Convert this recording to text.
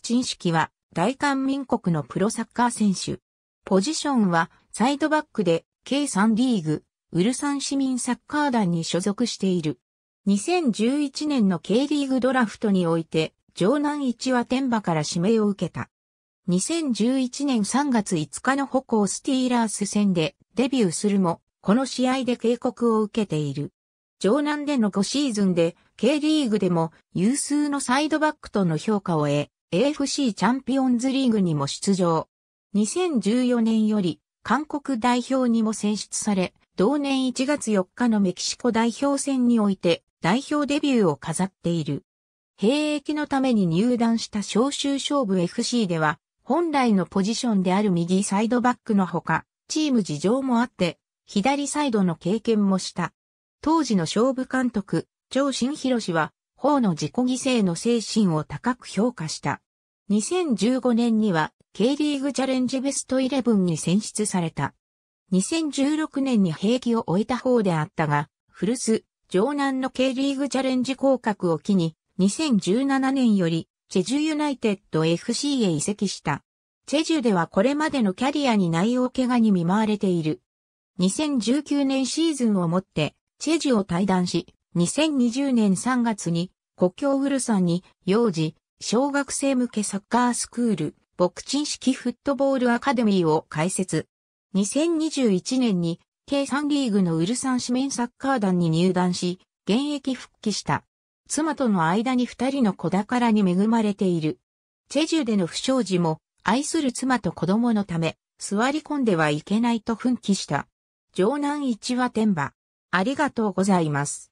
チン式は大韓民国のプロサッカー選手。ポジションはサイドバックで k 3リーグ、ウルサン市民サッカー団に所属している。2011年の K リーグドラフトにおいて、城南一は天馬から指名を受けた。2011年3月5日の歩行スティーラース戦でデビューするも、この試合で警告を受けている。城南での5シーズンで、K リーグでも有数のサイドバックとの評価を得、AFC チャンピオンズリーグにも出場。2014年より韓国代表にも選出され、同年1月4日のメキシコ代表戦において代表デビューを飾っている。兵役のために入団した招集勝負 FC では、本来のポジションである右サイドバックのほか、チーム事情もあって、左サイドの経験もした。当時の勝負監督、張新博氏は、方の自己犠牲の精神を高く評価した。2015年には K リーグチャレンジベストイレブンに選出された。2016年に兵器を終えた方であったが、古巣、城南の K リーグチャレンジ降格を機に、2017年より、チェジュユナイテッド FC へ移籍した。チェジュではこれまでのキャリアに内容怪我に見舞われている。2019年シーズンをもって、チェジュを退団し、2020年3月に故郷ウルサに幼児、小学生向けサッカースクール、牧鎮式フットボールアカデミーを開設。2021年に、計3リーグのウルサン市民サッカー団に入団し、現役復帰した。妻との間に二人の子宝に恵まれている。チェジュでの不祥事も、愛する妻と子供のため、座り込んではいけないと奮起した。城南一話天馬。ありがとうございます。